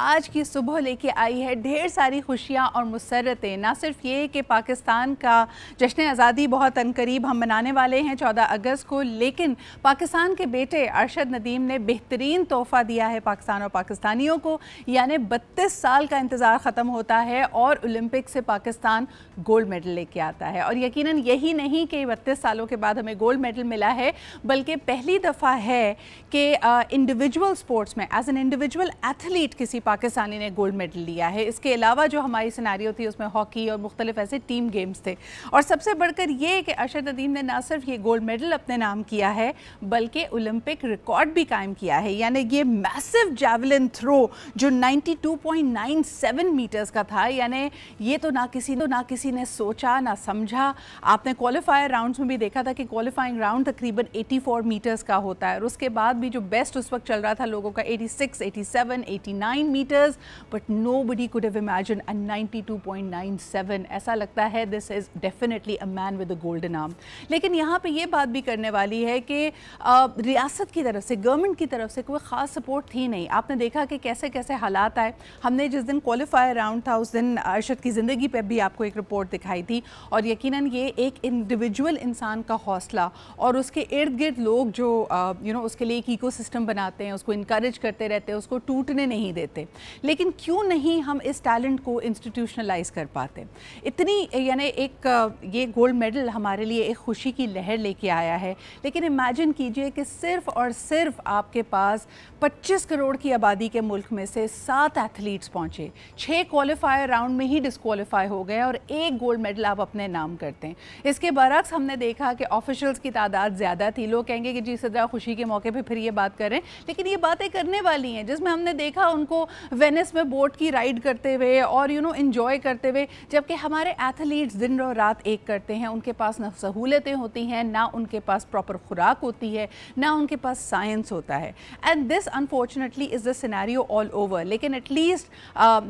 आज की सुबह लेके आई है ढेर सारी खुशियाँ और मुसरतें ना सिर्फ ये कि पाकिस्तान का जश्न आज़ादी बहुत अनकरीब हम मनाने वाले हैं चौदह अगस्त को लेकिन पाकिस्तान के बेटे अरशद नदीम ने बेहतरीन तोहफ़ा दिया है पाकिस्तान और पाकिस्तानियों को यानि बत्तीस साल का इंतज़ार ख़त्म होता है और ओलंपिक से पाकिस्तान गोल्ड मेडल लेके आता है और यकीन यही नहीं कि बत्तीस सालों के बाद हमें गोल्ड मेडल मिला है बल्कि पहली दफ़ा है कि इंडिविजुअल स्पोर्ट्स में एज एन इंडिविजुअल एथलीट किसी पाकिस्तानी ने गोल्ड मेडल लिया है इसके अलावा जो हमारी सिनारी थी उसमें हॉकी और मुख्तलिफ ऐसे टीम गेम्स थे और सबसे बढ़कर ये कि अरशद नदीम ने ना सिर्फ ये गोल्ड मेडल अपने नाम किया है बल्कि ओलंपिक रिकॉर्ड भी कायम किया है यानी ये मैसिव जैवलिन थ्रो जो सेवन मीटर्स का था यानी ये तो ना किसी तो ना किसी ने सोचा ना समझा आपने क्वालिफायर राउंड्स में भी देखा था कि क्वालिफाइंग राउंड तकरीबन 84 मीटर्स का होता है और उसके बाद भी जो बेस्ट उस वक्त चल रहा था लोगों का 86, 87, 89 meters, but and could two point nine seven ऐसा लगता है this is definitely a man with a golden arm लेकिन यहाँ पर यह बात भी करने वाली है कि रियासत की तरफ से गवर्नमेंट की तरफ से कोई ख़ास सपोर्ट थी नहीं आपने देखा कि कैसे कैसे हालात आए हमने जिस दिन क्वालिफायर राउंड था उस दिन अरशद की ज़िंदगी पर भी आपको एक रिपोर्ट दिखाई थी और यकीन ये एक इंडिविजुअल इंसान का हौसला और उसके इर्द गिर्द लोग जो यू नो उसके लिए एक इको बनाते हैं उसको इनक्रेज करते रहते हैं उसको टूटने नहीं देते लेकिन क्यों नहीं हम इस टैलेंट को इंस्टीट्यूशनलाइज कर पाते इतनी यानी एक ये गोल्ड मेडल हमारे लिए एक खुशी की लहर लेके आया है लेकिन इमेजिन कीजिए कि सिर्फ और सिर्फ आपके पास 25 करोड़ की आबादी के मुल्क में से सात एथलीट्स पहुँचे छः क्वालिफायर राउंड में ही डिसकॉलीफाई हो गए और एक गोल्ड मेडल आप अपने नाम करते हैं इसके बरक्स हमने देखा कि ऑफिशल्स की तादाद ज़्यादा थी लोग कहेंगे कि जी सदा खुशी के मौके पर फिर ये बात करें लेकिन ये बातें करने वाली हैं जिसमें हमने देखा उनको वेनिस में बोट की राइड करते हुए और यू नो इन्जॉय करते हुए जबकि हमारे एथलीट्स दिन और रात एक करते हैं उनके पास ना सहूलतें होती हैं ना उनके पास प्रॉपर खुराक होती है ना उनके पास साइंस होता है and this unfortunately is the scenario all over लेकिन एटलीस्ट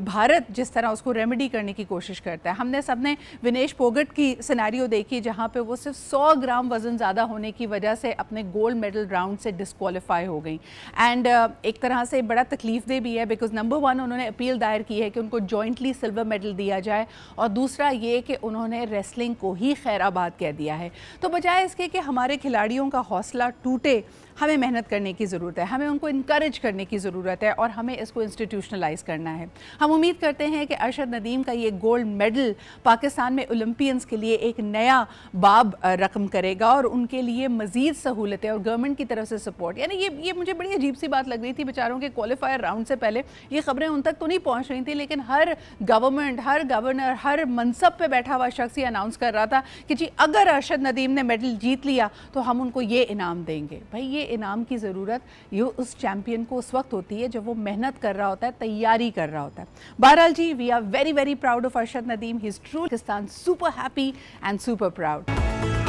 भारत जिस तरह उसको रेमेडी करने की कोशिश करता है हमने सबने विनेश पोगट की सिनारी देखी जहाँ पे वो सिर्फ 100 ग्राम वज़न ज़्यादा होने की वजह से अपने गोल्ड मेडल राउंड से डिसक्वालीफाई हो गई एंड uh, एक तरह से बड़ा तकलीफ दे भी है बिकॉज बिकॉज नंबर वन उन्होंने अपील दायर की है कि उनको जॉइंटली सिल्वर मेडल दिया जाए और दूसरा ये कि उन्होंने रेसलिंग को ही खैराबाद कह दिया है तो बजाय इसके कि हमारे खिलाड़ियों का हौसला टूटे हमें मेहनत करने की ज़रूरत है हमें उनको इनक्रेज करने की ज़रूरत है और हमें इसको इंस्टीट्यूशनलाइज करना है हम उम्मीद करते हैं कि अरशद नदीम का ये गोल्ड मेडल पाकिस्तान में ओलंपियंस के लिए एक नया बाब रकम करेगा और उनके लिए मज़ीद सहूलतें और गवर्नमेंट की तरफ से सपोर्ट यानी ये ये मुझे बड़ी अजीब सी बात लग रही थी बेचारों के क्वालिफायर राउंड से पहले ये खबरें उन तक तो नहीं पहुंच रही थी लेकिन हर गवर्नमेंट हर गवर्नर हर मनसब पे बैठा हुआ शख्स ये अनाउंस कर रहा था कि जी अगर अरशद नदीम ने मेडल जीत लिया तो हम उनको ये इनाम देंगे भाई ये इनाम की ज़रूरत ये उस चैम्पियन को उस वक्त होती है जब वो मेहनत कर रहा होता है तैयारी कर रहा होता है बहरहाल जी we are very very proud of Arshad Nadeem his true Pakistan super happy and super proud